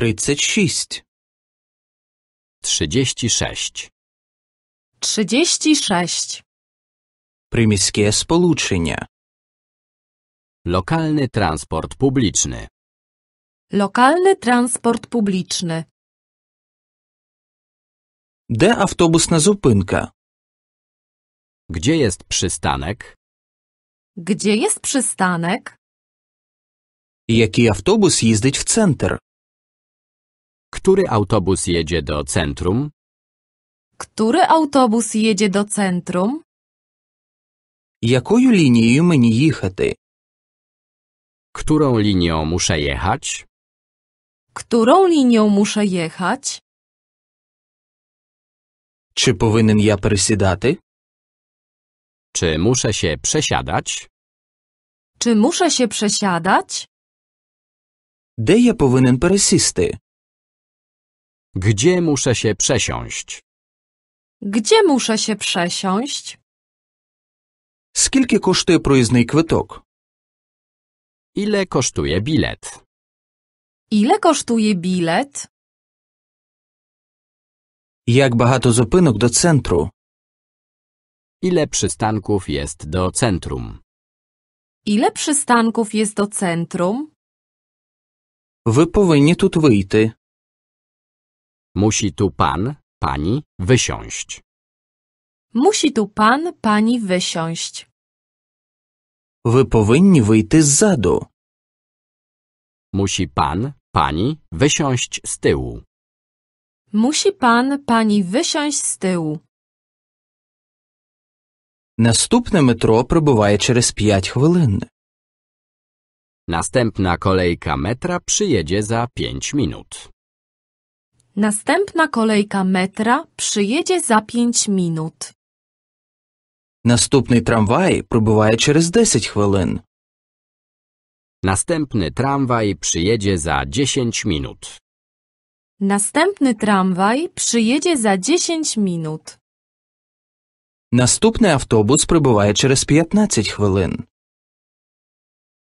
Тридцять шість. trzydzieści sześć Тридцять шість. Приміське сполучення. Lokalny transport publiczny. Lokalny transport publiczny. Де автобусна зупинка? Gdzie jest przystanek? Gdzie jest przystanek? Jaki autobus jeździ w centrum? Który autobus jedzie do centrum? Który autobus jedzie do centrum? Якою лінією мені їхати? Którą linią muszę jechać? Którą linią muszę jechać? Czy powinien ja пересідати? Czy muszę się przesiadać? Czy muszę się przesiadać? Де я повинен пересісти? Gdzie muszę się przesiąść? Gdzie muszę się przesiąść? Skilkie koszty проїзний kwitok? Ile kosztuje bilet? Ile kosztuje bilet? Jak bardzo зупинок do centrum? Ile przystanków jest do centrum? Ile przystanków jest do centrum? Wy повинні тут wyjść. Musi tu pan, pani wysiąść. Musi tu pan, pani wysiąść. Ви wyjść z zadu. Musi pan, pani wysiąść z tyłu. Musi pan, pani wysiąść z tyłu. Następne metro прибуває przez 5 хвилин. Następna kolejka metra przyjedzie za 5 minut. Następna kolejka metra przyjedzie za 5 minut. Następny tramwaj прибуває через 10 хвилин. Następny tramwaj przyjedzie za 10 minut. Następny tramwaj przyjedzie za 10 minut. Następny autobus прибуває через 15 хвилин.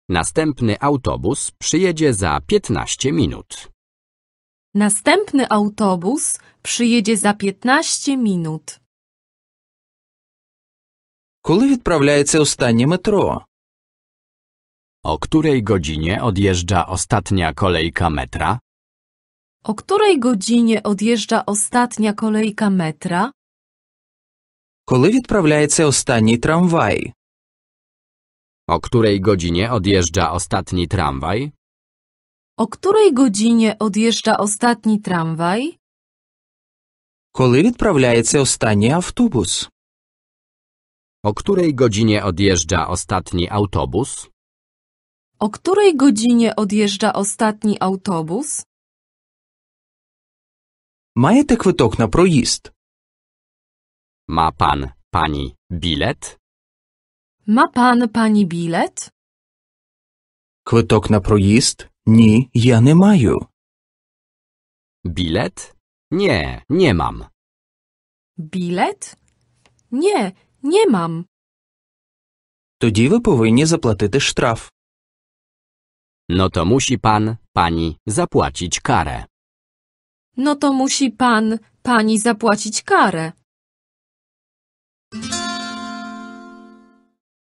Następny autobus przyjedzie za 15 minut. Następny autobus przyjedzie za 15 minut. Коли відправляється останнє метро? O której godzinie odjeżdża ostatnia kolejka metra? O której godzinie odjeżdża ostatnia kolejka metra? Коли відправляється останній трамвай? O której godzinie odjeżdża ostatni tramwaj? O której godzinie odjeżdża ostatni tramwaj? Коли відправляється останній автобус? O której godzinie odjeżdża ostatni autobus? O której godzinie odjeżdża ostatni autobus? Маєте квиток на проїзд? Ma pan, pani bilet? Ma pan, pani bilet? Квиток на проїзд? Ні, я не маю. Bilet? Nie, nie mam. Bilet? Nie, nie mam. Тоді ви повинні заплатити штраф. No to musi pan, pani zapłacić karę. No to musi pan, pani zapłacić karę.